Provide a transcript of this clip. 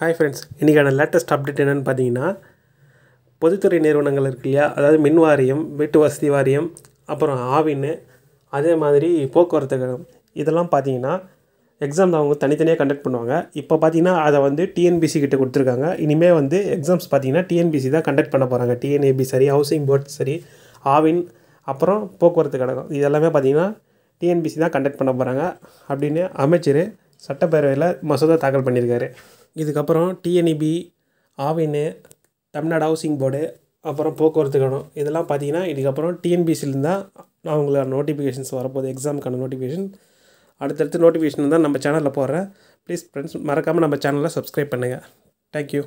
hi friends இன்றைக்கான latest update என்னென்னு பார்த்தீங்கன்னா பொதுத்துறை நிறுவனங்கள் இருக்கு இல்லையா அதாவது மின் வாரியம் வீட்டு வசதி வாரியம் அப்புறம் ஆவின் அதே மாதிரி போக்குவரத்து கழகம் இதெல்லாம் பார்த்தீங்கன்னா எக்ஸாம் அவங்க தனித்தனியாக கண்டக்ட் பண்ணுவாங்க இப்போ பார்த்தீங்கன்னா அதை வந்து டிஎன்பிசி கிட்ட கொடுத்துருக்காங்க இனிமேல் வந்து எக்ஸாம்ஸ் பார்த்தீங்கன்னா டிஎன்பிசி தான் கண்டக்ட் பண்ண போகிறாங்க டிஎன்ஏபி சரி ஹவுசிங் போர்ட் சரி ஆவின் அப்புறம் போக்குவரத்து கழகம் இதெல்லாமே பார்த்தீங்கன்னா டிஎன்பிசி தான் கண்டக்ட் பண்ண போகிறாங்க அப்படின்னு அமைச்சர் சட்டப்பேரவையில் மசோதா தாக்கல் பண்ணியிருக்காரு இதுக்கப்புறம் TNEB e Aavin Tamil Nadu housing board அப்புறம் போக்குவரத்து கடன் இதெல்லாம் பார்த்தீங்கன்னா இதுக்கப்புறம் டிஎன்பிசிலேருந்து தான் அவங்களோட நோட்டிஃபிகேஷன்ஸ் வரப்போகுது எக்ஸாமுக்கான நோட்டிஃபிகேஷன் அடுத்தடுத்து நோட்டிஃபிகேஷன் தான் நம்ம சேனலில் போடுறேன் ப்ளீஸ் ஃப்ரெண்ட்ஸ் மறக்காமல் நம்ம சேனலில் சப்ஸ்கிரைப் பண்ணுங்கள் தேங்க்யூ